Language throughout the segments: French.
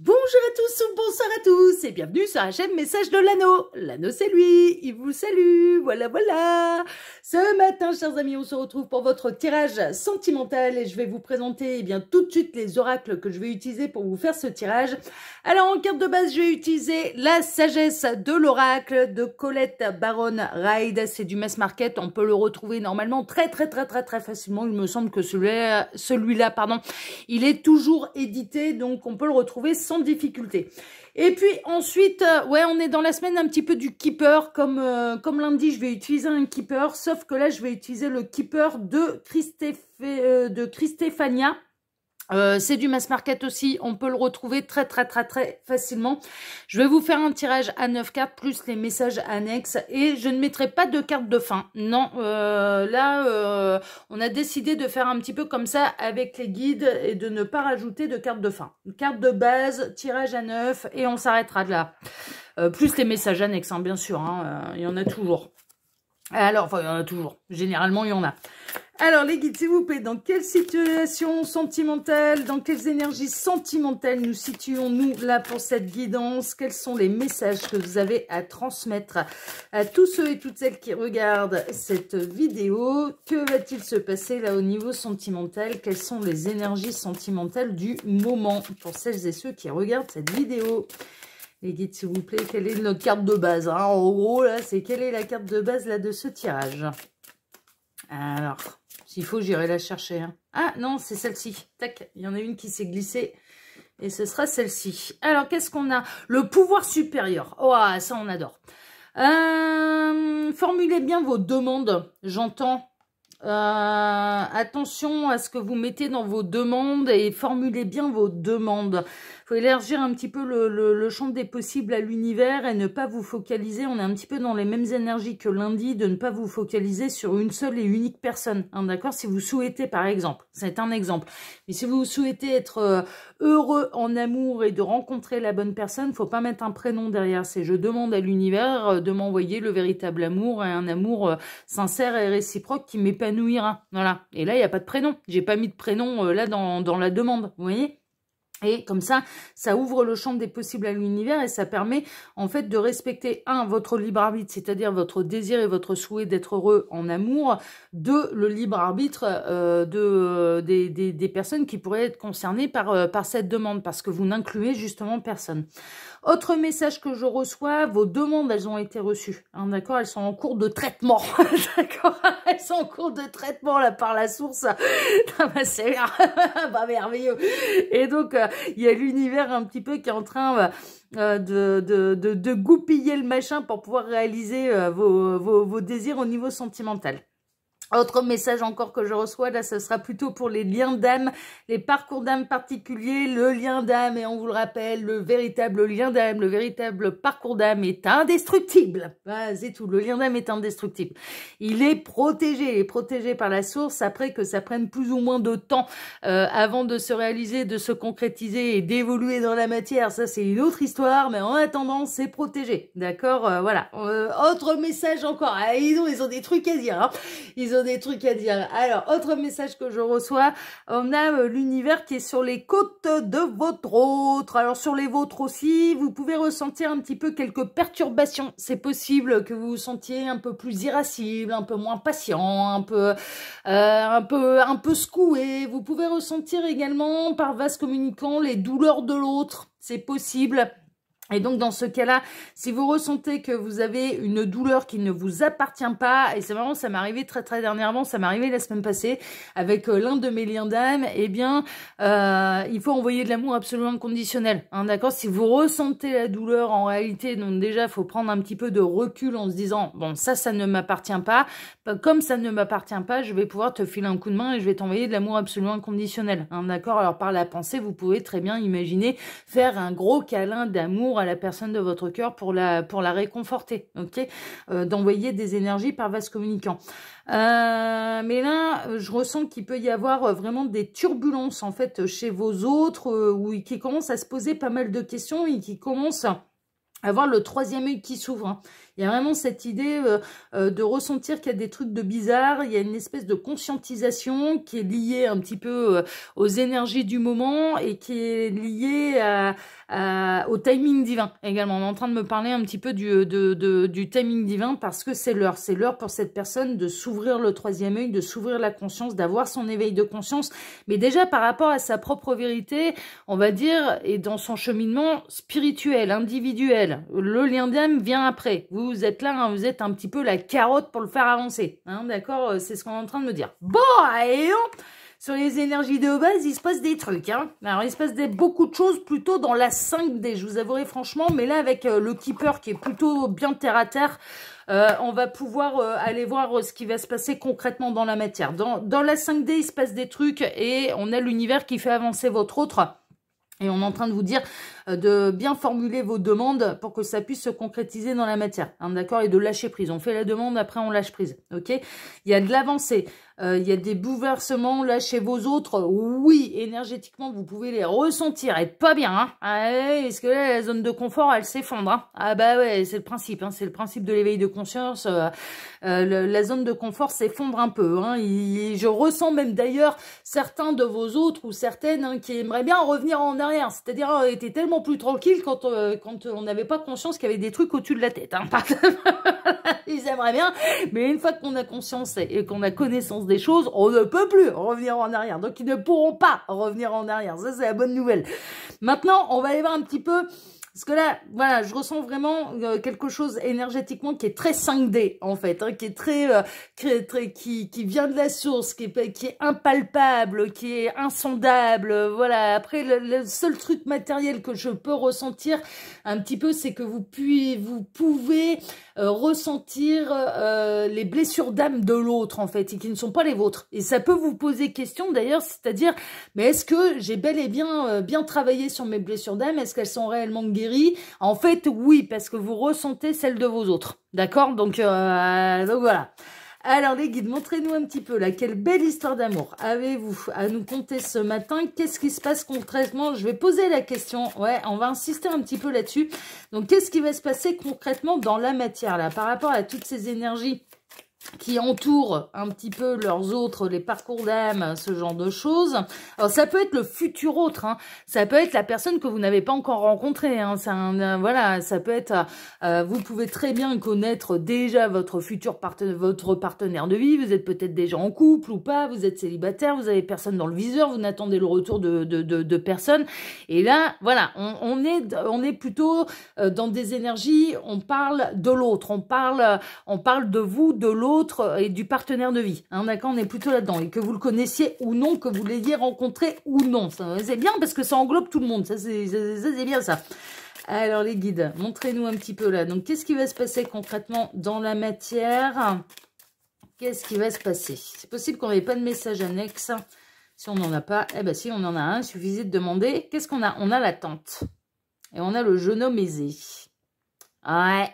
Bonjour à tous ou bonsoir à tous et bienvenue sur chaîne Message de l'anneau. L'anneau c'est lui, il vous salue, voilà voilà. Ce matin, chers amis, on se retrouve pour votre tirage sentimental et je vais vous présenter eh bien tout de suite les oracles que je vais utiliser pour vous faire ce tirage. Alors en carte de base, je vais utiliser la sagesse de l'oracle de Colette Baron Ride. C'est du mass market, on peut le retrouver normalement très très très très très facilement. Il me semble que celui celui-là pardon, il est toujours édité donc on peut le retrouver difficulté. Et puis ensuite, euh, ouais, on est dans la semaine un petit peu du keeper. Comme, euh, comme lundi, je vais utiliser un keeper. Sauf que là, je vais utiliser le keeper de, Christéph euh, de Christéphania. Euh, c'est du mass market aussi, on peut le retrouver très très très très facilement. Je vais vous faire un tirage à 9 cartes, plus les messages annexes, et je ne mettrai pas de cartes de fin. Non, euh, là, euh, on a décidé de faire un petit peu comme ça avec les guides, et de ne pas rajouter de cartes de fin. Carte de base, tirage à 9, et on s'arrêtera de là. plus les messages annexes, hein, bien sûr, hein. il y en a toujours. Alors, enfin, il y en a toujours, généralement, il y en a. Alors les guides, s'il vous plaît, dans quelle situation sentimentale, dans quelles énergies sentimentales nous situons-nous là pour cette guidance Quels sont les messages que vous avez à transmettre à tous ceux et toutes celles qui regardent cette vidéo Que va-t-il se passer là au niveau sentimental Quelles sont les énergies sentimentales du moment pour celles et ceux qui regardent cette vidéo les guides, s'il vous plaît, quelle est notre carte de base hein? En gros, là, c'est quelle est la carte de base là de ce tirage Alors, il faut, j'irai la chercher. Hein. Ah non, c'est celle-ci. Tac, il y en a une qui s'est glissée. Et ce sera celle-ci. Alors, qu'est-ce qu'on a Le pouvoir supérieur. Oh, ah, ça, on adore. Euh, formulez bien vos demandes. J'entends. Euh, attention à ce que vous mettez dans vos demandes et formulez bien vos demandes faut élargir un petit peu le, champ des possibles à l'univers et ne pas vous focaliser. On est un petit peu dans les mêmes énergies que lundi, de ne pas vous focaliser sur une seule et unique personne. Hein, d'accord Si vous souhaitez, par exemple, c'est un exemple. Mais si vous souhaitez être euh, heureux en amour et de rencontrer la bonne personne, faut pas mettre un prénom derrière. C'est je demande à l'univers euh, de m'envoyer le véritable amour et un amour euh, sincère et réciproque qui m'épanouira. Voilà. Et là, il n'y a pas de prénom. J'ai pas mis de prénom là dans, dans la demande. Vous voyez et comme ça, ça ouvre le champ des possibles à l'univers et ça permet en fait de respecter, un, votre libre arbitre, c'est-à-dire votre désir et votre souhait d'être heureux en amour, deux, le libre arbitre euh, de, euh, des, des, personnes qui pourraient être concernées par, euh, par cette demande, parce que vous n'incluez justement personne. Autre message que je reçois, vos demandes, elles ont été reçues. Hein, d'accord Elles sont en cours de traitement. D'accord Elles sont en cours de traitement là par la source. Bah, c'est merveilleux. Et donc, euh, il y a l'univers un petit peu qui est en train... Euh, euh, de, goupiller le machin pour pouvoir réaliser vos désirs au niveau sentimental. Autre message encore que je reçois, là, ce sera plutôt pour les liens d'âme, les parcours d'âme particuliers, le lien d'âme, et on vous le rappelle, le véritable lien d'âme, le véritable parcours d'âme est indestructible. Bah, c'est tout, le lien d'âme est indestructible. Il est protégé, il est protégé par la source, après que ça prenne plus ou moins de temps euh, avant de se réaliser, de se concrétiser et d'évoluer dans la matière, ça c'est une autre histoire, mais en attendant, c'est protégé, d'accord euh, Voilà. Euh, autre message encore, ah, ils, ont, ils ont des trucs à dire, hein ils ont des trucs à dire. Alors, autre message que je reçois, on a euh, l'univers qui est sur les côtes de votre autre. Alors, sur les vôtres aussi, vous pouvez ressentir un petit peu quelques perturbations. C'est possible que vous vous sentiez un peu plus irascible, un peu moins patient, un peu, euh, un peu, un peu secoué. Vous pouvez ressentir également, par vase communicant, les douleurs de l'autre. C'est possible. Et donc, dans ce cas-là, si vous ressentez que vous avez une douleur qui ne vous appartient pas, et c'est vraiment, ça m'est arrivé très très dernièrement, ça m'est arrivé la semaine passée avec euh, l'un de mes liens d'âme, eh bien, euh, il faut envoyer de l'amour absolument conditionnel. Hein, D'accord Si vous ressentez la douleur en réalité, donc déjà, il faut prendre un petit peu de recul en se disant, bon, ça, ça ne m'appartient pas. Comme ça ne m'appartient pas, je vais pouvoir te filer un coup de main et je vais t'envoyer de l'amour absolument conditionnel. Hein, D'accord Alors, par la pensée, vous pouvez très bien imaginer faire un gros câlin d'amour à la personne de votre cœur pour la, pour la réconforter, euh, D'envoyer des énergies par vase communicant. Euh, mais là, euh, je ressens qu'il peut y avoir vraiment des turbulences, en fait, chez vos autres, où, qui commencent à se poser pas mal de questions et qui commencent avoir le troisième œil qui s'ouvre, hein. Il y a vraiment cette idée euh, euh, de ressentir qu'il y a des trucs de bizarre, il y a une espèce de conscientisation qui est liée un petit peu euh, aux énergies du moment et qui est liée à, au timing divin également. On est en train de me parler un petit peu du, du timing divin parce que c'est l'heure. C'est l'heure pour cette personne de s'ouvrir le troisième œil, de s'ouvrir la conscience, d'avoir son éveil de conscience. Mais déjà par rapport à sa propre vérité, on va dire, et dans son cheminement spirituel, individuel. Le lien d'âme vient après. Vous vous êtes là, hein, vous êtes un petit peu la carotte pour le faire avancer. Hein, d'accord euh, C'est ce qu'on est en train de me dire. Bon, allez, sur les énergies de base, il se passe des trucs. Hein. Alors, il se passe beaucoup de choses plutôt dans la 5D, je vous avouerai franchement. Mais là, avec euh, le Keeper qui est plutôt bien terre-à-terre, euh, on va pouvoir aller voir ce qui va se passer concrètement dans la matière. Dans, dans la 5D, il se passe des trucs et on a l'univers qui fait avancer votre autre et on est en train de vous dire euh, de bien formuler vos demandes pour que ça puisse se concrétiser dans la matière, hein, d'accord Et de lâcher prise. On fait la demande, après on lâche prise, ok Il y a de l'avancée. Euh, il y a des bouleversements là chez vos autres. Oui, énergétiquement, vous pouvez les ressentir être pas bien. Hein. Ah, eh, est-ce que la zone de confort, elle s'effondre hein? Ah bah ouais, c'est le principe. Hein. c'est le principe de l'éveil de conscience. Euh, euh, la zone de confort s'effondre un peu. Hein je ressens même d'ailleurs certains de vos autres ou certaines qui aimeraient bien revenir en arrière. C'est-à-dire, on était tellement plus tranquille quand, quand on n'avait pas conscience qu'il y avait des trucs au-dessus de la tête. Ils aimeraient bien, mais une fois qu'on a conscience et qu'on a connaissance des choses, on ne peut plus revenir en arrière. Donc, ils ne pourront pas revenir en arrière. Ça, c'est la bonne nouvelle. Maintenant, on va aller voir un petit peu parce que là, voilà, je ressens vraiment euh, quelque chose énergétiquement qui est très 5D, en fait, hein, qui est très, euh, vient de la source, qui est, impalpable, qui est insondable, euh, voilà. Après, le, seul truc matériel que je peux ressentir un petit peu, c'est que vous, vous pouvez ressentir les blessures d'âme de l'autre, en fait, et qui ne sont pas les vôtres. Et ça peut vous poser question, d'ailleurs, c'est-à-dire, mais est-ce que j'ai bel et bien, bien travaillé sur mes blessures d'âme Est-ce qu'elles sont réellement guéries en fait, oui, parce que vous ressentez celle de vos autres. D'accord donc, euh, donc voilà. Alors les guides, montrez-nous un petit peu là, quelle belle histoire d'amour avez-vous à nous conter ce matin Qu'est-ce qui se passe concrètement Je vais poser la question, ouais, on va insister un petit peu là-dessus. Donc qu'est-ce qui va se passer concrètement dans la matière là, par rapport à toutes ces énergies qui entourent un petit peu leurs autres, les parcours d'âme, ce genre de choses. Alors, ça peut être le futur autre, hein. ça peut être la personne que vous n'avez pas encore rencontrée. Hein. Euh, voilà, ça peut être, euh, vous pouvez très bien connaître déjà votre futur partenaire, votre partenaire de vie. Vous êtes peut-être déjà en couple ou pas. Vous êtes célibataire, vous avez personne dans le viseur, vous n'attendez le retour de, personne. Et là, voilà, on, on est, on est plutôt euh, dans des énergies. On parle de l'autre, on parle, on parle de vous, de l'autre et du partenaire de vie. Hein, d'accord, on est plutôt là-dedans. Et que vous le connaissiez ou non, que vous l'ayez rencontré ou non. C'est bien parce que ça englobe tout le monde. Ça, c'est bien ça. Alors, les guides, montrez-nous un petit peu là. Donc, qu'est-ce qui va se passer concrètement dans la matière Qu'est-ce qui va se passer C'est possible qu'on n'ait pas de message annexe. Si on n'en a pas, eh bien, si on en a un, suffisait de demander. Qu'est-ce qu'on a On a la tente. Et on a le jeune homme aisé. Ouais,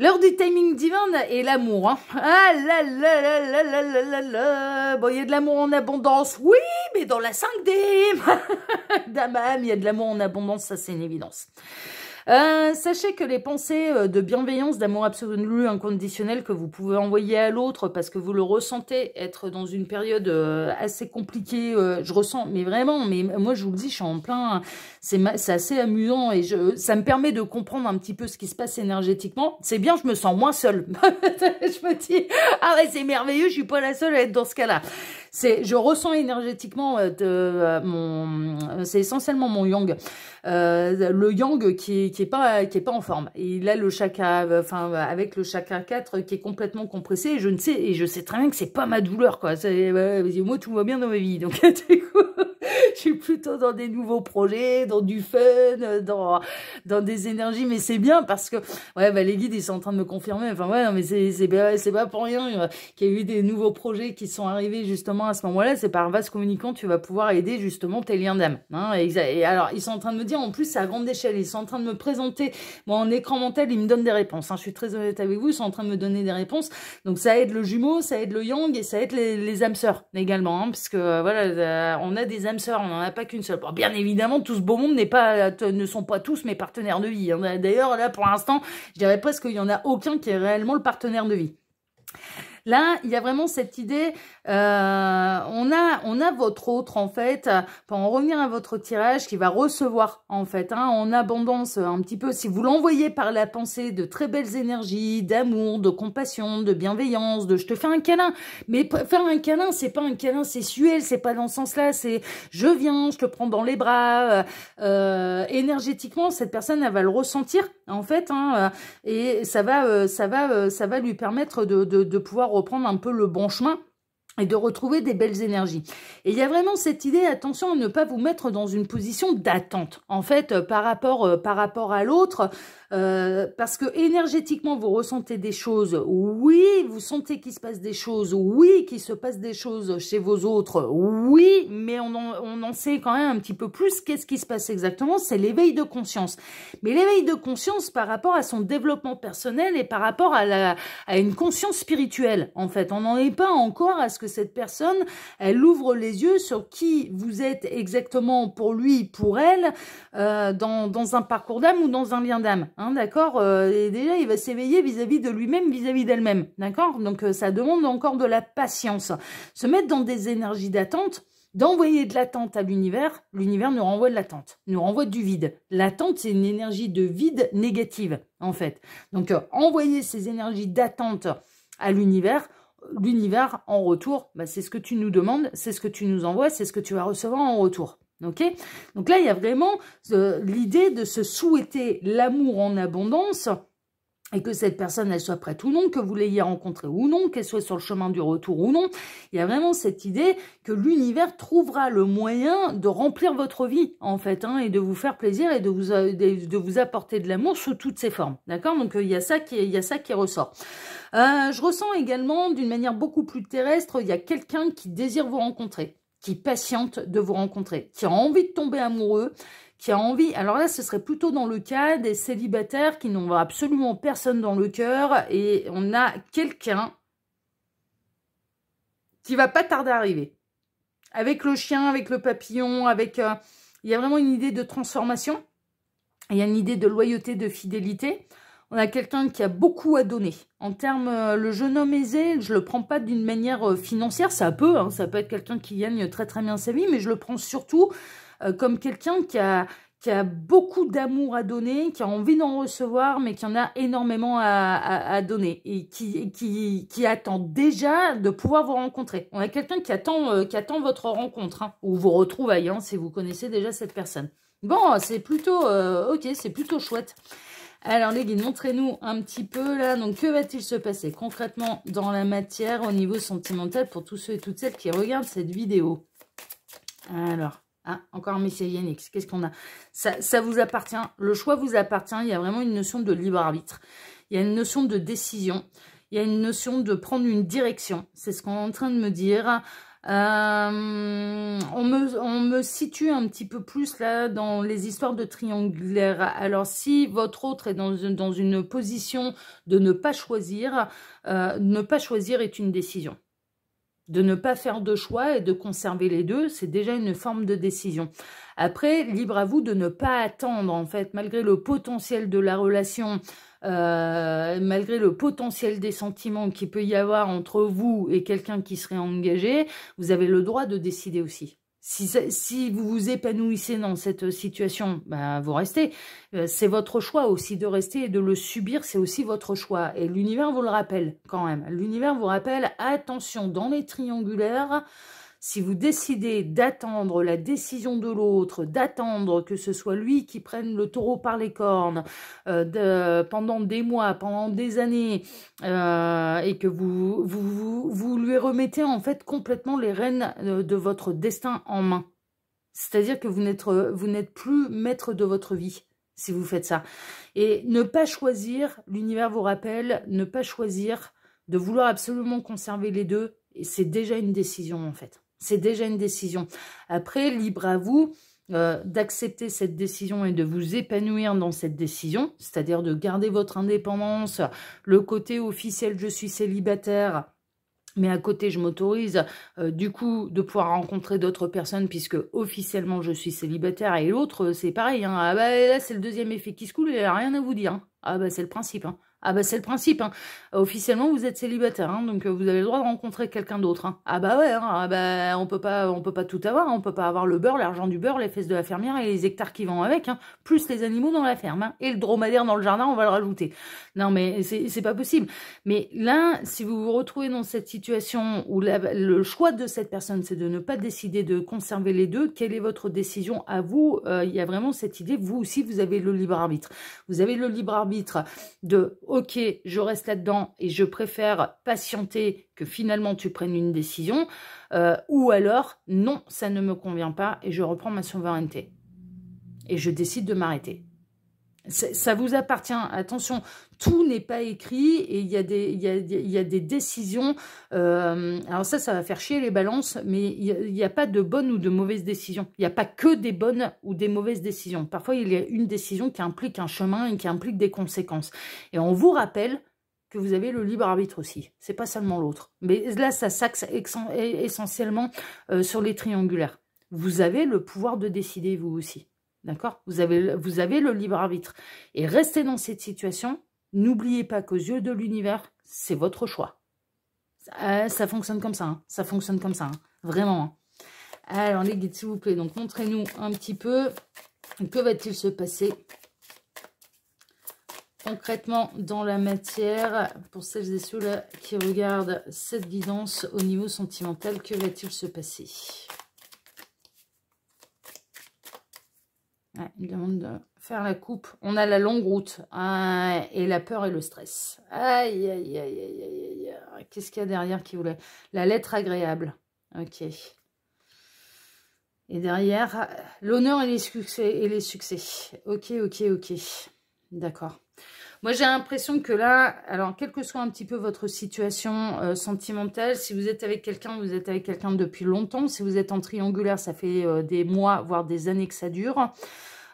L'heure du timing divin est l'amour. Hein. Ah là là là là là là là là. Bon, il y a de l'amour en abondance, oui, mais dans la 5D. Dame, il y a de l'amour en abondance, ça c'est une évidence. Euh, sachez que les pensées euh, de bienveillance, d'amour absolu, inconditionnel que vous pouvez envoyer à l'autre parce que vous le ressentez être dans une période euh, assez compliquée, je ressens, mais vraiment, mais moi je vous le dis, je suis en plein, c'est assez amusant et je, ça me permet de comprendre un petit peu ce qui se passe énergétiquement. C'est bien, je me sens moins seule. je me dis, ah ouais, c'est merveilleux, je suis pas la seule à être dans ce cas-là. C'est, je ressens énergétiquement euh, euh, mon, euh, c'est essentiellement mon yang, euh, le yang qui est, qui est pas, qui est pas en forme. il a le chakra, enfin, avec le chakra 4 qui est complètement compressé, et je ne sais, et je sais très bien que c'est pas ma douleur, quoi. moi, tout va bien dans ma vie, donc je suis plutôt dans des nouveaux projets, dans du fun, dans, dans des énergies, mais c'est bien parce que, ouais, bah, les guides, ils sont en train de me confirmer, enfin, ouais, mais c'est, c'est, c'est pas pour rien qu'il y a eu des nouveaux projets qui sont arrivés justement à ce moment-là, c'est par vaste communicant tu vas pouvoir aider justement tes liens d'âme. Hein, et, alors, ils sont en train de me dire, en plus, c'est à grande échelle, ils sont en train de me présenter, moi, en écran mental, ils me donnent des réponses. Hein, je suis très honnête avec vous, ils sont en train de me donner des réponses. Donc, ça aide le jumeau, ça aide le yang et ça aide les, âmes sœurs également, hein, parce que, euh, voilà, euh, on a des âmes sœurs, on n'en a pas qu'une seule. bien évidemment, tout ce beau monde n'est pas, euh, ne sont pas tous mes partenaires de vie. Hein, d'ailleurs, là, pour l'instant, je dirais presque qu'il n'y en a aucun qui est réellement le partenaire de vie. Là, il y a vraiment cette idée, euh, on, a, on a votre autre, en fait, pour en revenir à votre tirage, qui va recevoir, en fait, hein, en abondance euh, un petit peu, si vous l'envoyez par la pensée de très belles énergies, d'amour, de compassion, de bienveillance, de je te fais un câlin. Mais faire un câlin, c'est pas un câlin suel, c'est pas dans ce sens-là, c'est je viens, je te prends dans les bras. Euh, énergétiquement, cette personne, elle va le ressentir, en fait, hein, et ça va, ça va, ça va lui permettre de pouvoir reprendre un peu le bon chemin et de retrouver des belles énergies. Et il y a vraiment cette idée, attention à ne pas vous mettre dans une position d'attente. En fait, euh, par euh, par rapport à l'autre, euh, parce que énergétiquement, vous ressentez des choses, oui, vous sentez qu'il se passe des choses, oui, qu'il se passe des choses chez vos autres, oui, mais on en, on en sait quand même un petit peu plus qu'est-ce qui se passe exactement, c'est l'éveil de conscience. Mais l'éveil de conscience par rapport à son développement personnel et par rapport à, la, à une conscience spirituelle, en fait, on n'en est pas encore à ce que cette personne, elle ouvre les yeux sur qui vous êtes exactement pour lui, pour elle, euh, dans, dans un parcours d'âme ou dans un lien d'âme. Hein. Hein, d'accord euh, Et Déjà, il va s'éveiller vis-à-vis de lui-même, vis-à-vis d'elle-même. D'accord Donc, euh, ça demande encore de la patience. Se mettre dans des énergies d'attente, d'envoyer de l'attente à l'univers, l'univers nous renvoie de l'attente, nous renvoie du vide. L'attente, c'est une énergie de vide négative, en fait. Donc, euh, envoyer ces énergies d'attente à l'univers, l'univers, en retour, bah, c'est ce que tu nous demandes, c'est ce que tu nous envoies, c'est ce que tu vas recevoir en retour. Donc là, il y a vraiment euh, l'idée de se souhaiter l'amour en abondance et que cette personne, elle soit prête ou non, que vous l'ayez rencontrée ou non, qu'elle soit sur le chemin du retour ou non. Il y a vraiment cette idée que l'univers trouvera le moyen de remplir votre vie, en fait, hein, et de vous faire plaisir et euh, de vous, apporter de l'amour sous toutes ses formes. D'accord Donc, euh, il, y a ça qui, ressort. je ressens également, d'une manière beaucoup plus terrestre, il y a quelqu'un qui désire vous rencontrer qui patiente de vous rencontrer, qui a envie de tomber amoureux, qui a envie... Alors là, ce serait plutôt dans le cas des célibataires qui n'ont absolument personne dans le cœur et on a quelqu'un qui va pas tarder à arriver. Avec le chien, avec le papillon, avec... Euh, il y a vraiment une idée de transformation. Il y a une idée de loyauté, de fidélité on a quelqu'un qui a beaucoup à donner. En termes, euh, le jeune homme aisé, je le prends pas d'une manière euh, financière, ça peut, hein, ça peut être quelqu'un qui gagne très très bien sa vie, mais je le prends surtout euh, comme quelqu'un qui a, qui a beaucoup d'amour à donner, qui a envie d'en recevoir, mais qui en a énormément à, donner et qui, qui, attend déjà de pouvoir vous rencontrer. On a quelqu'un qui attend, qui attend votre rencontre hein, ou vous retrouvailles, hein, si vous connaissez déjà cette personne. Bon, c'est plutôt, ok, c'est plutôt chouette. Alors les guides, montrez-nous un petit peu là. Donc que va-t-il se passer concrètement dans la matière au niveau sentimental pour tous ceux et toutes celles qui regardent cette vidéo Alors, ah, encore message Yannick, qu'est-ce qu'on a ça vous appartient, le choix vous appartient. Il y a vraiment une notion de libre arbitre. Il y a une notion de décision. Il y a une notion de prendre une direction. C'est ce qu'on est en train de me dire. Euh, on, me, situe un petit peu plus là dans les histoires de triangulaire. Alors si votre autre est dans, une position de ne pas choisir, euh, ne pas choisir est une décision. De ne pas faire de choix et de conserver les deux, c'est déjà une forme de décision. Après, libre à vous de ne pas attendre, en fait, malgré le potentiel de la relation, euh, malgré le potentiel des sentiments qu'il peut y avoir entre vous et quelqu'un qui serait engagé, vous avez le droit de décider aussi. Si, vous vous épanouissez dans cette situation, ben, vous restez. Euh, c'est votre choix aussi de rester et de le subir, c'est aussi votre choix. Et l'univers vous le rappelle quand même. L'univers vous rappelle, attention, dans les triangulaires, si vous décidez d'attendre la décision de l'autre, d'attendre que ce soit lui qui prenne le taureau par les cornes euh, pendant des mois, pendant des années, euh, et que vous, vous, vous, lui remettez en fait complètement les rênes euh, de votre destin en main. C'est-à-dire que vous n'êtes plus maître de votre vie si vous faites ça. Et ne pas choisir, l'univers vous rappelle, ne pas choisir de vouloir absolument conserver les deux, c'est déjà une décision en fait. C'est déjà une décision. Après, libre à vous euh, d'accepter cette décision et de vous épanouir dans cette décision, c'est-à-dire de garder votre indépendance, le côté officiel « je suis célibataire », mais à côté, je m'autorise euh, du coup de pouvoir rencontrer d'autres personnes puisque officiellement je suis célibataire et l'autre c'est pareil. Hein. Ah bah là c'est le deuxième effet qui se coule, il a rien à vous dire. Hein. Ah bah c'est le principe. Hein. Ah bah c'est le principe. Hein. Officiellement, vous êtes célibataire, hein, donc euh, vous avez le droit de rencontrer quelqu'un d'autre. Hein. Ah bah ouais, ah bah, on peut pas, on peut pas tout avoir. On peut pas avoir le beurre, l'argent du beurre, les fesses de la fermière et les hectares qui vont avec, plus les animaux dans la ferme et le dromadaire dans le jardin. On va le rajouter. Non mais c'est pas possible. Mais là, si vous vous retrouvez dans cette situation où le choix de cette personne, c'est de ne pas décider de conserver les deux, quelle est votre décision à vous euh, Il y a vraiment cette idée. Vous aussi, vous avez le libre arbitre. Vous avez le libre arbitre de ok, je reste là-dedans et je préfère patienter que finalement tu prennes une décision, euh, ou alors non, ça ne me convient pas et je reprends ma souveraineté et je décide de m'arrêter. Ça vous appartient, attention, tout n'est pas écrit et il y, a des, il y, a, il y a des décisions. Euh, alors ça, ça va faire chier les balances, mais il n'y a, pas de bonnes ou de mauvaises décisions. Il n'y a pas que des bonnes ou des mauvaises décisions. Parfois, il y a une décision qui implique un chemin et qui implique des conséquences. Et on vous rappelle que vous avez le libre arbitre aussi. C'est pas seulement l'autre. Mais là, ça s'axe essentiellement euh, sur les triangulaires. Vous avez le pouvoir de décider vous aussi. D'accord vous avez, vous avez le libre arbitre. Et restez dans cette situation N'oubliez pas qu'aux yeux de l'univers, c'est votre choix. Ça, fonctionne comme ça, ça fonctionne comme ça, hein. hein. vraiment. Hein. Alors les guides, s'il vous plaît, donc montrez-nous un petit peu que va-t-il se passer concrètement dans la matière pour celles et ceux là qui regardent cette guidance au niveau sentimental, que va-t-il se passer Il il demande de faire la coupe. On a la longue route hein, et la peur et le stress. Aïe, aïe, aïe, aïe, aïe, Qu'est-ce qu'il y a derrière qui voulait La lettre agréable. Ok. Et derrière, l'honneur et les succès. Et les succès. Ok, ok, ok. D'accord. Moi, j'ai l'impression que là, alors, quelle que soit un petit peu votre situation euh, sentimentale, si vous êtes avec quelqu'un, vous êtes avec quelqu'un depuis longtemps. Si vous êtes en triangulaire, ça fait euh, des mois, voire des années que ça dure.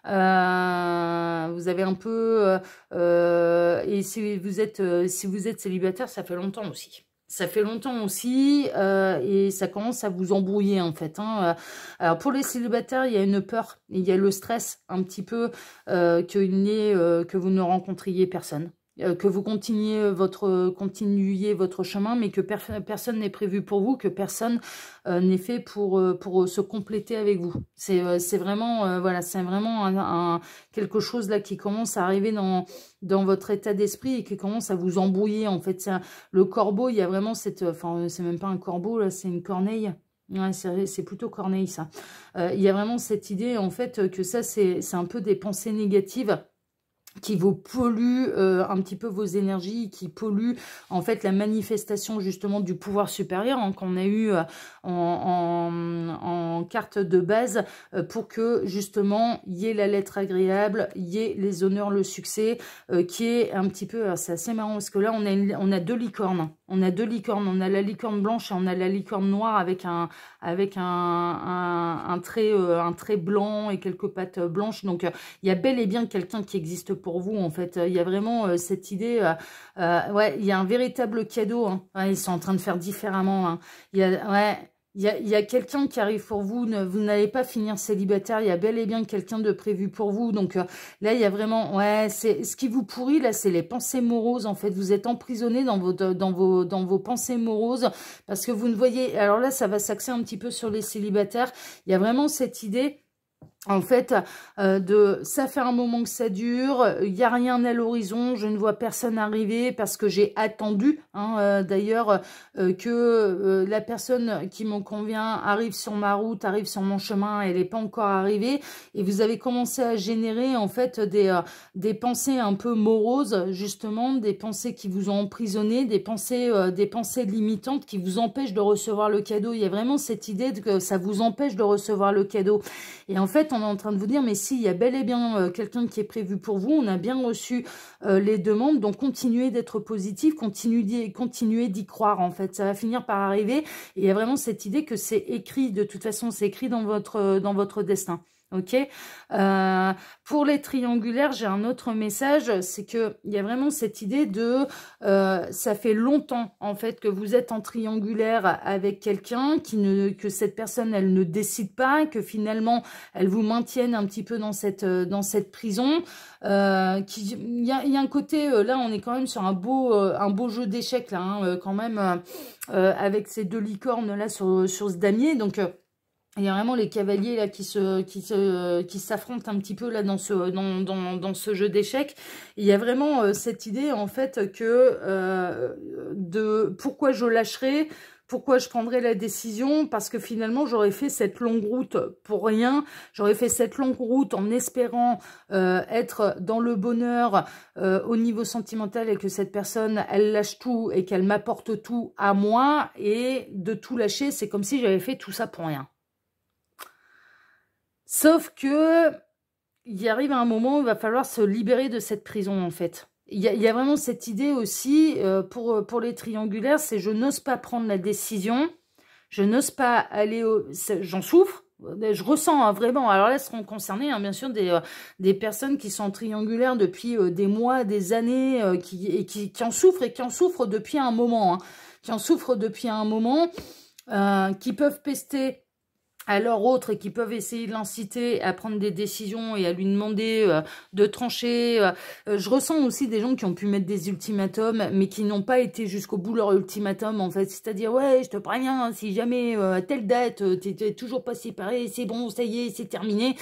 Euh, vous avez un peu... Euh, et si vous, êtes, euh, si vous êtes célibataire, ça fait longtemps aussi ça fait longtemps aussi et ça commence à vous embrouiller en fait. Hein. Alors pour les célibataires, il y a une peur, il y a le stress un petit peu que vous ne rencontriez personne. Euh, que vous continuiez votre, euh, continuiez votre chemin, mais que personne n'est prévu pour vous, que personne euh, n'est fait pour, pour se compléter avec vous. C'est vraiment, voilà, c'est vraiment un, quelque chose là qui commence à arriver dans, dans votre état d'esprit et qui commence à vous embrouiller. En fait, le corbeau, il y a vraiment cette, enfin, c'est même pas un corbeau là, c'est une corneille. Ouais, c'est plutôt Corneille ça. Il y a vraiment cette idée en fait que ça c'est un peu des pensées négatives qui vous pollue euh, un petit peu vos énergies, qui pollue en fait la manifestation justement du pouvoir supérieur hein, qu'on a eu euh, en, carte de base euh, pour que justement il y ait la lettre agréable, il y ait les honneurs, le succès, qui est un petit peu, ah, c'est assez marrant parce que là on a, on a deux licornes, on a deux licornes, on a la licorne blanche et on a la licorne noire avec un, avec un trait, un trait blanc et quelques pattes blanches, donc il y a bel et bien quelqu'un qui existe pour vous, en fait. Il y a vraiment euh, cette idée... Euh, euh, ouais, il y a un véritable cadeau. Hein. ils sont en train de faire différemment. Hein. Il y a... Ouais... Il y a, quelqu'un qui arrive pour vous, vous n'allez pas finir célibataire, il y a bel et bien quelqu'un de prévu pour vous. Donc là, il y a vraiment, ouais, c'est ce qui vous pourrit là, c'est les pensées moroses en fait. Vous êtes emprisonné dans vos dans vos dans vos pensées moroses parce que vous ne voyez. Alors là, ça va s'axer un petit peu sur les célibataires. Il y a vraiment cette idée en fait, euh, de ça fait un moment que ça dure, il n'y a rien à l'horizon, je ne vois personne arriver parce que j'ai attendu hein, euh, d'ailleurs euh, que la personne qui m'en convient arrive sur ma route, arrive sur mon chemin, elle n'est pas encore arrivée et vous avez commencé à générer en fait des, pensées un peu moroses justement, des pensées qui vous ont emprisonné, des pensées, des pensées limitantes qui vous empêchent de recevoir le cadeau. Il y a vraiment cette idée que ça vous empêche de recevoir le cadeau et en fait on est en train de vous dire, mais s'il y a bel et bien euh, quelqu'un qui est prévu pour vous, on a bien reçu euh, les demandes, donc continuez d'être positif, continuez, continuez d'y croire en fait, ça va finir par arriver, et il y a vraiment cette idée que c'est écrit, de toute façon c'est écrit dans votre euh, destin. Ok euh, Pour les triangulaires, j'ai un autre message, c'est que il y a vraiment cette idée de euh, ça fait longtemps en fait que vous êtes en triangulaire avec quelqu'un, qui ne, que cette personne elle ne décide pas, que finalement elle vous maintienne un petit peu dans cette, euh, dans cette prison. Il y, a, un côté, là on est quand même sur un beau, un beau jeu d'échecs là, hein, quand même, avec ces deux licornes là sur, sur ce damier. Donc il y a vraiment les cavaliers là qui se qui se qui s'affrontent un petit peu là dans ce dans, dans, dans ce jeu d'échecs. Il y a vraiment euh, cette idée en fait que euh, de pourquoi je lâcherais pourquoi je prendrais la décision Parce que finalement, j'aurais fait cette longue route pour rien. J'aurais fait cette longue route en espérant euh, être dans le bonheur euh, au niveau sentimental et que cette personne, elle lâche tout et qu'elle m'apporte tout à moi. Et de tout lâcher, c'est comme si j'avais fait tout ça pour rien. Sauf que il arrive un moment où il va falloir se libérer de cette prison, en fait. Il y, a, y a vraiment cette idée aussi, euh, pour, euh, pour les triangulaires, c'est je n'ose pas prendre la décision, je n'ose pas aller au... J'en souffre, je ressens hein, vraiment. Alors là, seront concernés hein, bien sûr des, euh, des personnes qui sont triangulaires depuis des mois, des années, qui, et qui, qui, en souffrent et qui en souffrent depuis un moment, hein, qui en souffrent depuis un moment, qui peuvent pester alors autres et qui peuvent essayer de l'inciter à prendre des décisions et à lui demander euh, de trancher. Euh, euh, je ressens aussi des gens qui ont pu mettre des ultimatums, mais qui n'ont pas été jusqu'au bout leur ultimatum, en fait. C'est-à-dire, ouais, je te préviens, hein, si jamais à telle date, t'es toujours pas séparé, c'est bon, ça y est, c'est terminé.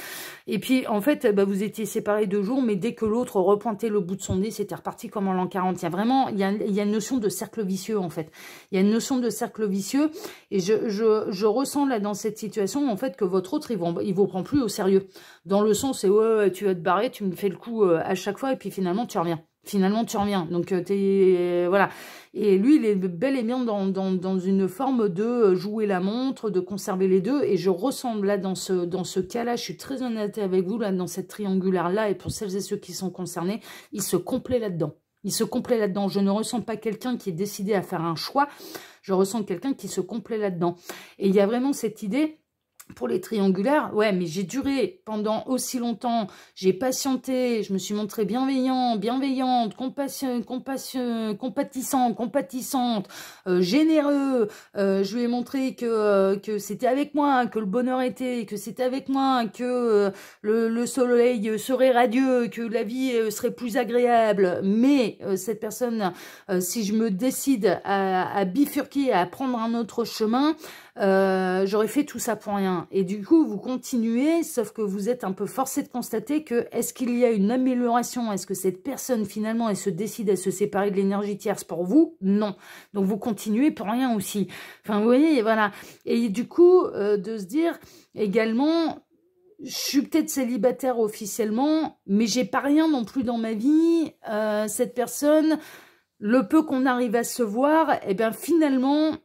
Et puis, en fait, bah, vous étiez séparés deux jours, mais dès que l'autre repointait le bout de son nez, c'était reparti comme en l'an 40. Il y a vraiment, il y a, il y a, une notion de cercle vicieux, en fait. Il y a une notion de cercle vicieux, et je, je, je ressens là dans cette situation en fait que votre autre, il vous prend plus au sérieux. Dans le sens, c'est ouais, tu vas te barrer, tu me fais le coup euh, à chaque fois et puis finalement tu reviens. Finalement tu reviens. Donc euh, es, voilà. Et lui, il est bel et bien dans, une forme de euh, jouer la montre, de conserver les deux. Et je ressemble là dans ce, dans ce cas-là, je suis très honnête avec vous, là, dans cette triangulaire-là, et pour celles et ceux qui sont concernés, il se complaît là-dedans. Il se complaît là-dedans. Je ne ressens pas quelqu'un qui est décidé à faire un choix. Je ressens quelqu'un qui se complaît là-dedans. Et il y a vraiment cette idée pour les triangulaires, ouais, mais j'ai duré pendant aussi longtemps, j'ai patienté, je me suis montrée bienveillante, bienveillante, compassion, compassion, compatissant, compatissante, euh, généreux, euh, je lui ai montré euh, que, c'était avec moi, que le bonheur était, que c'était avec moi, que le, soleil serait radieux, que la vie serait plus agréable, mais cette personne, si je me décide à bifurquer, à prendre un autre chemin, euh, j'aurais fait tout ça pour rien. Et du coup, vous continuez, sauf que vous êtes un peu forcé de constater que est-ce qu'il y a une amélioration Est-ce que cette personne, finalement, elle se décide à se séparer de l'énergie tierce pour vous Non. Donc, vous continuez pour rien aussi. Enfin, vous voyez, voilà. Et du coup, euh, de se dire également, je suis peut-être célibataire officiellement, mais j'ai pas rien non plus dans ma vie. Euh, cette personne, le peu qu'on arrive à se voir, eh bien finalement,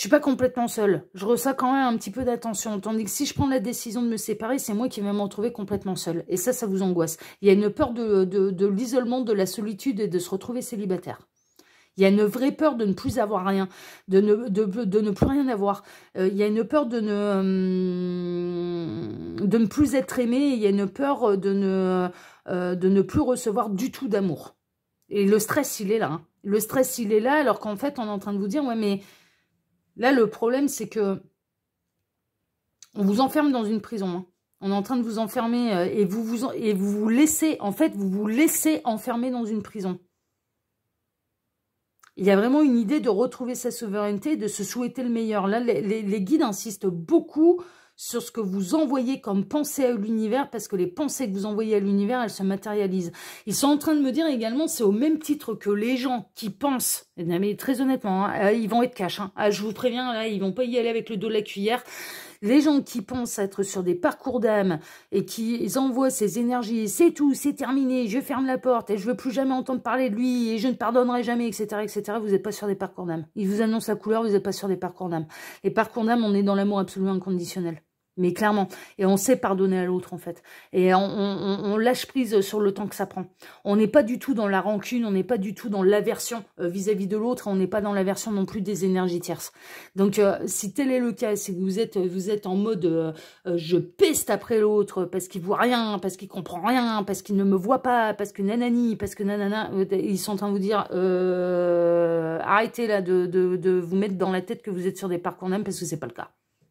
je suis pas complètement seule. Je ressens quand même un petit peu d'attention. Tandis que si je prends la décision de me séparer, c'est moi qui vais me retrouver complètement seule. Et ça, ça vous angoisse. Il y a une peur de, l'isolement, de la solitude et de se retrouver célibataire. Il y a une vraie peur de ne plus avoir rien, de ne, de, ne plus rien avoir. Euh, il y a une peur de ne, hum, de ne plus être aimé. Il y a une peur de ne, euh, de ne plus recevoir du tout d'amour. Et le stress, il est là. Hein. Le stress, il est là, alors qu'en fait, on est en train de vous dire, ouais, mais Là, le problème, c'est que on vous enferme dans une prison. Hein. On est en train de vous enfermer euh, et vous vous, et vous vous laissez, en fait, vous vous laissez enfermer dans une prison. Il y a vraiment une idée de retrouver sa souveraineté, de se souhaiter le meilleur. Là, les guides insistent beaucoup sur ce que vous envoyez comme pensée à l'univers, parce que les pensées que vous envoyez à l'univers, elles se matérialisent. Ils sont en train de me dire également, c'est au même titre que les gens qui pensent, eh mais très honnêtement, hein, euh, ils vont être cash, hein. ah, je vous préviens, là, ils vont pas y aller avec le dos de la cuillère, les gens qui pensent être sur des parcours d'âme et qui envoient ces énergies, c'est tout, c'est terminé, je ferme la porte et je ne veux plus jamais entendre parler de lui et je ne pardonnerai jamais, etc., etc., vous n'êtes pas sur des parcours d'âme. Ils vous annoncent la couleur, vous n'êtes pas sur des parcours d'âme. Les parcours d'âme, on est dans l'amour absolument inconditionnel. Mais clairement. Et on sait pardonner à l'autre, en fait. Et on, lâche prise sur le temps que ça prend. On n'est pas du tout dans la rancune, on n'est pas du tout dans l'aversion euh, vis-à-vis de l'autre, on n'est pas dans l'aversion non plus des énergies tierces. Donc, euh, si tel est le cas, si vous êtes, vous êtes en mode euh, je peste après l'autre parce qu'il voit rien, parce qu'il comprend rien, parce qu'il ne me voit pas, parce que nanani, parce que nanana, ils sont en train de vous dire arrêtez là de, de, de vous mettre dans la tête que vous êtes sur des parcours aime, parce que c'est pas le cas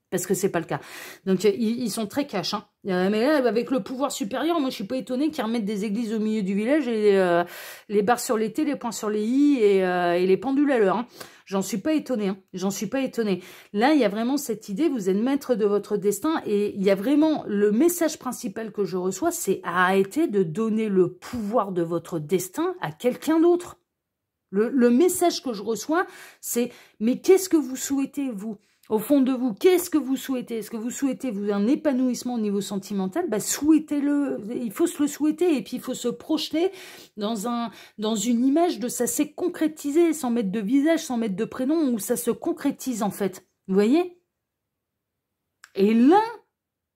parce que c'est pas le cas. Donc, euh, ils, sont très cash. Hein. Euh, mais là, avec le pouvoir supérieur, moi, je suis pas étonnée qu'ils remettent des églises au milieu du village et euh, les barres sur les T, les points sur les I et, les pendules à l'heure. Hein. J'en suis pas étonnée. Hein. J'en suis pas étonnée. Là, il y a vraiment cette idée, vous êtes maître de votre destin et il y a vraiment le message principal que je reçois, c'est arrêter de donner le pouvoir de votre destin à quelqu'un d'autre. Le, message que je reçois, c'est « Mais qu'est-ce que vous souhaitez, vous ?» Au fond de vous, qu'est-ce que vous souhaitez Est-ce que vous souhaitez vous un épanouissement au niveau sentimental bah, Souhaitez-le, il faut se le souhaiter et puis il faut se projeter dans, un, dans une image de ça s'est concrétisé, sans mettre de visage, sans mettre de prénom, où ça se concrétise en fait. Vous voyez Et là,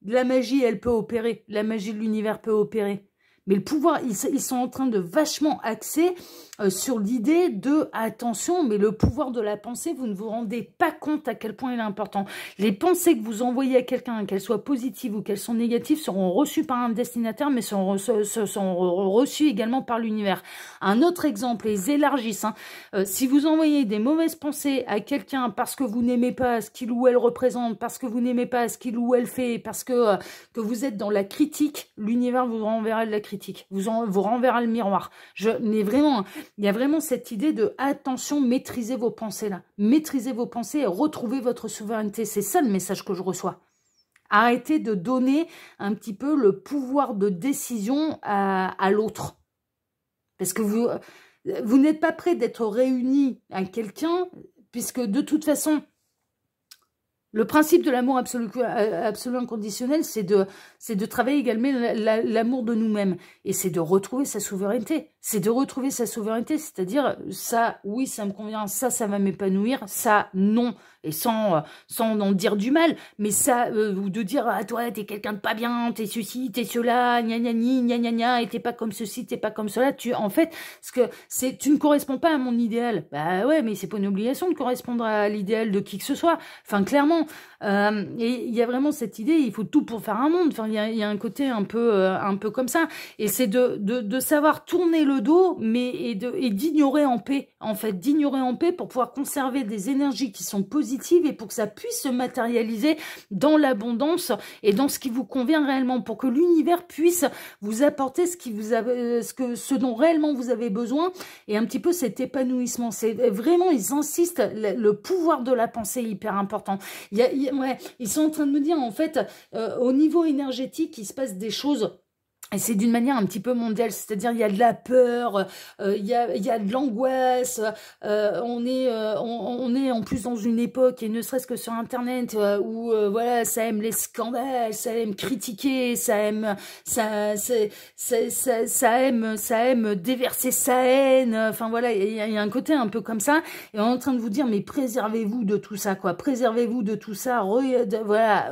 la magie, elle peut opérer, la magie de l'univers peut opérer. Mais le pouvoir, ils sont en train de vachement axer euh, sur l'idée de attention, mais le pouvoir de la pensée, vous ne vous rendez pas compte à quel point il est important. Les pensées que vous envoyez à quelqu'un, qu'elles soient positives ou qu'elles sont négatives, seront reçues par un destinataire, mais seront, reçues également par l'univers. Un autre exemple, les élargissent. Hein. Euh, si vous envoyez des mauvaises pensées à quelqu'un parce que vous n'aimez pas ce qu'il ou elle représente, parce que vous n'aimez pas ce qu'il ou elle fait, parce que, euh, vous êtes dans la critique, l'univers vous renverra de la critique, vous, vous renverra le miroir. Je, n'ai vraiment, hein, il y a vraiment cette idée de attention, maîtrisez vos pensées là. Maîtrisez vos pensées et retrouvez votre souveraineté. C'est ça le message que je reçois. Arrêtez de donner un petit peu le pouvoir de décision à, l'autre. Parce que vous, euh, vous n'êtes pas prêt d'être réunis à quelqu'un, puisque de toute façon, le principe de l'amour absolu, euh, inconditionnel, c'est de, de travailler également l'amour de nous-mêmes. Et c'est de retrouver sa souveraineté c'est de retrouver sa souveraineté, c'est-à-dire ça, oui, ça me convient, ça, ça va m'épanouir, ça, non, et sans, euh, sans en dire du mal, mais ça, euh, ou de dire, ah toi, t'es quelqu'un de pas bien, t'es ceci, t'es cela, gna gna gna gna gna, et t'es pas comme ceci, t'es pas comme cela, tu, en fait, ce que c'est, tu ne corresponds pas à mon idéal. Bah ouais, mais c'est pas une obligation de correspondre à l'idéal de qui que ce soit. Enfin, clairement, euh, et il y a vraiment cette idée, il faut tout pour faire un monde. Enfin, il y a, y a, un côté un peu, euh, un peu comme ça, et c'est de, de, de savoir tourner le mais et d'ignorer en paix, en fait, d'ignorer en paix pour pouvoir conserver des énergies qui sont positives et pour que ça puisse se matérialiser dans l'abondance et dans ce qui vous convient réellement, pour que l'univers puisse vous apporter ce qui vous euh, ce que ce dont réellement vous avez besoin et un petit peu cet épanouissement. C'est vraiment, ils insistent, le, pouvoir de la pensée hyper important. Il ils sont en train de me dire en fait, euh, au niveau énergétique, il se passe des choses et c'est d'une manière un petit peu mondiale, c'est-à-dire il y a de la peur, euh, il, y a, il, y a, de l'angoisse, euh, on, est, euh, on, est en plus dans une époque, et ne serait-ce que sur Internet, où voilà, ça aime les scandales, ça aime critiquer, ça aime, ça, ça, ça, aime, ça aime déverser sa haine, enfin voilà, il y, a, un côté un peu comme ça, et on est en train de vous dire, mais préservez-vous de tout ça, quoi, préservez-vous de tout ça, voilà,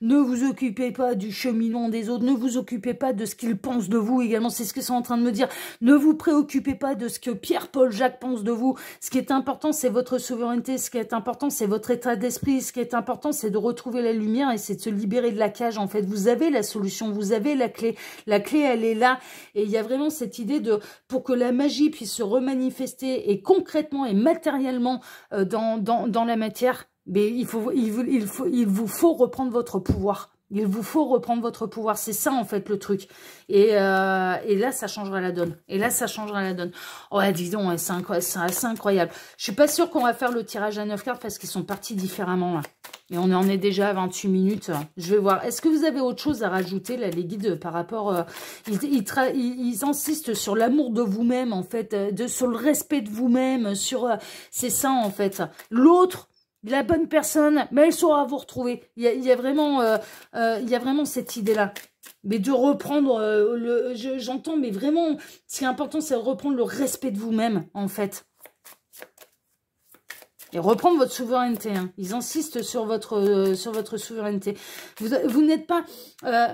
ne vous occupez pas du cheminon des autres, ne vous occupez pas de ce qu'ils pensent de vous également, c'est ce qu'ils sont en train de me dire. Ne vous préoccupez pas de ce que Pierre, Paul, Jacques pense de vous. Ce qui est important, c'est votre souveraineté. Ce qui est important, c'est votre état d'esprit. Ce qui est important, c'est de retrouver la lumière et c'est de se libérer de la cage. En fait, vous avez la solution, vous avez la clé. La clé, elle est là. Et il y a vraiment cette idée de, pour que la magie puisse se remanifester et concrètement et matériellement euh, dans, dans, dans la matière, mais ben, il, faut, il, faut, il vous faut reprendre votre pouvoir il vous faut reprendre votre pouvoir. C'est ça, en fait, le truc. Et, euh, et, là, ça changera la donne. Et là, ça changera la donne. Oh, dis donc, c'est incroyable, incroyable. Je suis pas sûre qu'on va faire le tirage à 9 cartes parce qu'ils sont partis différemment, là. Mais on en est déjà à 28 minutes. Je vais voir. Est-ce que vous avez autre chose à rajouter, là, les guides, euh, par rapport... Euh, ils, insistent sur l'amour de vous-même, en fait, de, sur le respect de vous-même, sur... c'est ça, en fait. L'autre, la bonne personne, mais elle saura vous retrouver. Il y a, vraiment, euh, euh, il y a vraiment cette idée-là. Mais de reprendre, euh, le, j'entends, mais vraiment, ce qui est important, c'est reprendre le respect de vous-même, en fait et reprendre votre souveraineté. Hein. Ils insistent sur votre, euh, sur votre souveraineté. Vous, n'êtes pas... Euh,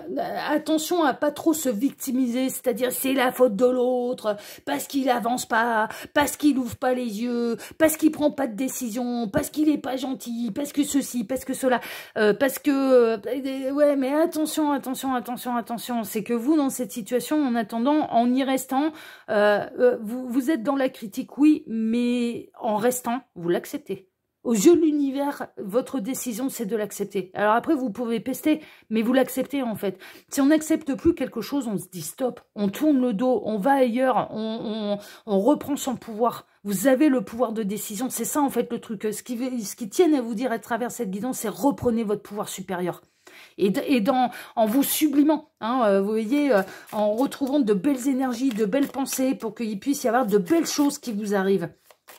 attention à pas trop se victimiser, c'est-à-dire c'est la faute de l'autre, parce qu'il avance pas, parce qu'il ouvre pas les yeux, parce qu'il prend pas de décision, parce qu'il est pas gentil, parce que ceci, parce que cela, euh, parce que... ouais, mais attention, attention, attention, attention. C'est que vous, dans cette situation, en attendant, en y restant, vous, vous êtes dans la critique, oui, mais en restant, vous l'acceptez aux yeux de l'univers, votre décision, c'est de l'accepter. Alors après, vous pouvez pester, mais vous l'acceptez en fait. Si on n'accepte plus quelque chose, on se dit stop, on tourne le dos, on va ailleurs, on, reprend son pouvoir. Vous avez le pouvoir de décision, c'est ça en fait le truc. Ce qui, ce qui tiennent à vous dire à travers cette guidance, c'est reprenez votre pouvoir supérieur et, en vous sublimant, hein, euh, vous voyez, euh, en retrouvant de belles énergies, de belles pensées pour qu'il puisse y avoir de belles choses qui vous arrivent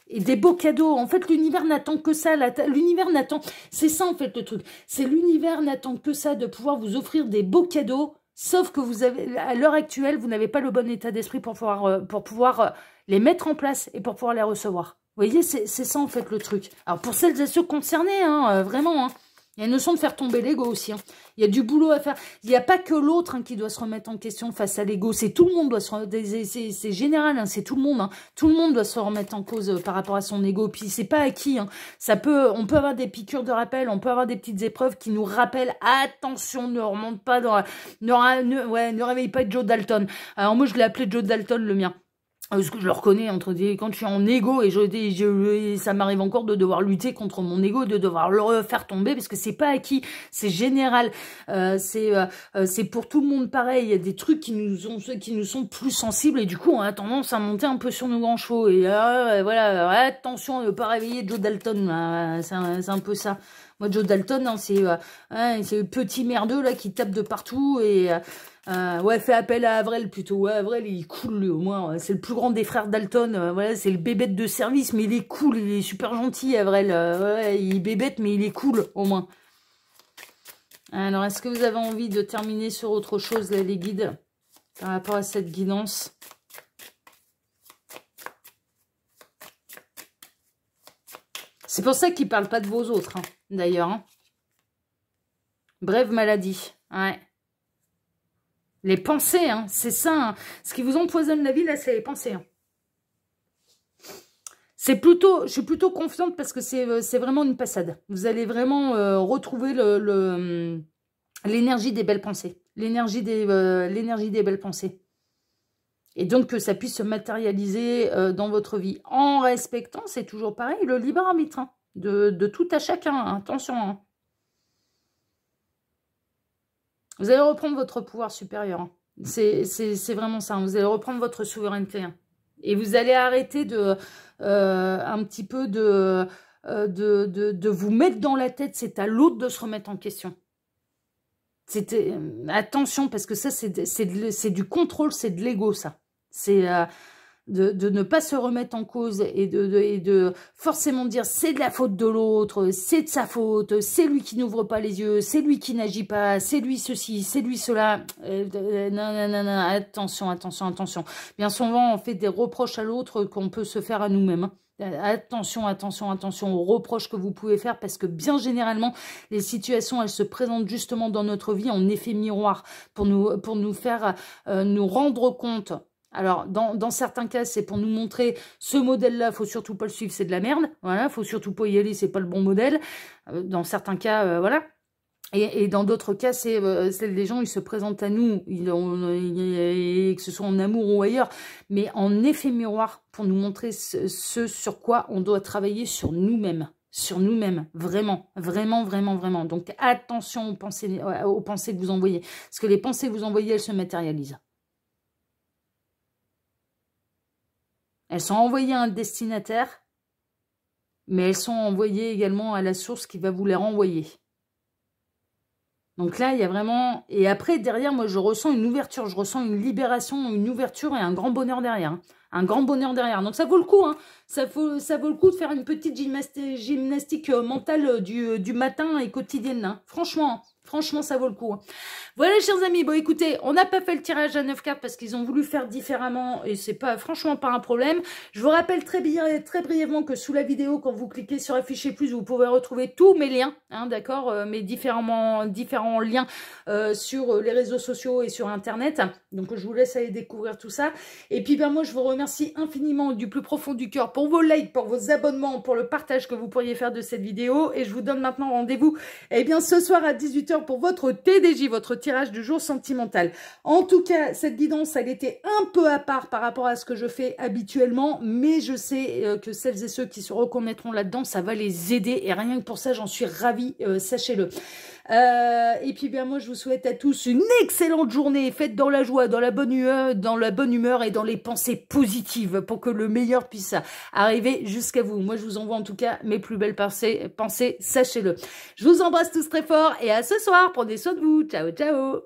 et des beaux cadeaux. En fait, l'univers n'attend que ça. L'univers n'attend... C'est ça, en fait, le truc. C'est l'univers n'attend que ça, de pouvoir vous offrir des beaux cadeaux, sauf que vous avez, à l'heure actuelle, vous n'avez pas le bon état d'esprit pour pouvoir, euh, pour pouvoir euh, les mettre en place et pour pouvoir les recevoir. Vous voyez, c'est ça, en fait, le truc. Alors, pour celles et ceux concernés, hein, euh, vraiment, hein. Il y a une notion de faire tomber l'ego aussi. Hein. Il y a du boulot à faire. Il n'y a pas que l'autre hein, qui doit se remettre en question face à l'ego. C'est tout le monde doit se C'est général, hein, c'est tout le monde. Tout le monde doit se remettre en cause euh, par rapport à son ego. Puis c'est pas acquis. Ça peut, on peut avoir des piqûres de rappel, on peut avoir des petites épreuves qui nous rappellent attention, ne remonte pas dans, ne, ouais, ne réveille pas Joe Dalton. Alors moi je l'ai appelé Joe Dalton le mien. Euh, ce que je le reconnais entre des, quand je suis en ego et je, je ça m'arrive encore de devoir lutter contre mon ego, de devoir le faire tomber parce que c'est pas acquis, c'est général, euh, c'est euh, c'est pour tout le monde pareil. Il y a des trucs qui nous ont qui nous sont plus sensibles et du coup on a tendance à monter un peu sur nos grands chevaux et voilà attention, ne pas réveiller Joe Dalton, c'est un peu ça. Moi, Joe Dalton, hein, euh, hein, c'est le petit merdeux là, qui tape de partout. Et euh, euh, ouais, fait appel à Avrel plutôt. Ouais, Avrel, il est cool, lui, au moins. C'est le plus grand des frères Dalton. c'est le bébête de service, mais il est cool. Il est super gentil, Avrel. il est bébête, mais il est cool, au moins. Alors, est-ce que vous avez envie de terminer sur autre chose, les guides, par rapport à cette guidance C'est pour ça qu'ils ne parlent pas de vos autres. Hein d'ailleurs. Hein. Brève maladie, ouais. Les pensées, hein, c'est ça. Hein. Ce qui vous empoisonne la vie, là, c'est les pensées. Hein. C'est plutôt, je suis plutôt confiante parce que c'est euh, vraiment une passade. Vous allez vraiment euh, retrouver hum, l'énergie des belles pensées, l'énergie des, euh, l'énergie des belles pensées et donc que ça puisse se matérialiser dans votre vie en respectant, c'est toujours pareil, le libre arbitre de, tout à chacun, hein, attention. Hein. Vous allez reprendre votre pouvoir supérieur. Hein. C'est vraiment ça. Vous allez reprendre votre souveraineté. Et vous allez arrêter de euh, un petit peu euh, de, de, vous mettre dans la tête. C'est à l'autre de se remettre en question. C'était euh, Attention, parce que ça, c'est du contrôle, c'est de l'ego, ça. C'est de, ne pas se remettre en cause et de, forcément dire c'est de la faute de l'autre, c'est de sa faute, c'est lui qui n'ouvre pas les yeux, c'est lui qui n'agit pas, c'est lui ceci, c'est lui cela. Euh, euh, non, non, attention, attention, attention. Bien souvent, on fait des reproches à l'autre qu'on peut se faire à nous-mêmes. Hein. Euh, attention, attention, attention aux reproches que vous pouvez faire parce que bien généralement, les situations, elles se présentent justement dans notre vie en effet miroir pour nous, pour nous faire nous rendre compte alors, dans, certains cas, c'est pour nous montrer ce modèle-là, faut surtout pas le suivre, c'est de la merde. Voilà, faut surtout pas y aller, c'est pas le bon modèle. Euh, dans certains cas, euh, voilà. Et, dans d'autres cas, euh, c'est des gens, ils se présentent à nous, ils, que ce soit en amour ou ailleurs, mais en effet miroir pour nous montrer ce, sur quoi on doit travailler sur nous-mêmes sur nous-mêmes, vraiment, vraiment, vraiment, vraiment. Donc attention aux pensées, aux pensées que vous envoyez, parce que les pensées que vous envoyez, elles se matérialisent. Elles sont envoyées à un destinataire, mais elles sont envoyées également à la source qui va vous les renvoyer. Donc là, il y a vraiment... Et après, derrière, moi, je ressens une ouverture, je ressens une libération, une ouverture et un grand bonheur derrière. Hein. Un grand bonheur derrière. Donc ça vaut le coup. Hein ça vaut, le coup de faire une petite gymnastique, euh, mentale euh, euh, du, matin et quotidienne. Hein. Franchement, franchement, ça vaut le coup. Hein. Voilà, chers amis. Bon, écoutez, on n'a pas fait le tirage à 9 cartes parce qu'ils ont voulu faire différemment et c'est pas franchement pas un problème. Je vous rappelle très, brièvement que sous la vidéo, quand vous cliquez sur afficher plus, vous pouvez retrouver tous mes liens, hein, d'accord, mes différents, différents liens sur les réseaux sociaux et sur Internet. Donc, je vous laisse aller découvrir tout ça. Et puis, ben, moi, je vous remercie infiniment du plus profond du cœur pour vos likes, pour vos abonnements, pour le partage que vous pourriez faire de cette vidéo. Et je vous donne maintenant rendez-vous eh bien, ce soir à 18h pour votre TDJ, votre tirage du jour sentimental. En tout cas, cette guidance, elle était un peu à part par rapport à ce que je fais habituellement, mais je sais euh, que celles et ceux qui se reconnaîtront là-dedans, ça va les aider. Et rien que pour ça, j'en suis ravie, euh, sachez-le. Euh, et puis bien moi je vous souhaite à tous une excellente journée, faite dans la joie, dans la bonne humeur, dans la bonne humeur et dans les pensées positives pour que le meilleur puisse arriver jusqu'à vous. Moi je vous envoie en tout cas mes plus belles pensées, pensées sachez-le. Je vous embrasse tous très fort et à ce soir, prenez soin de vous. Ciao ciao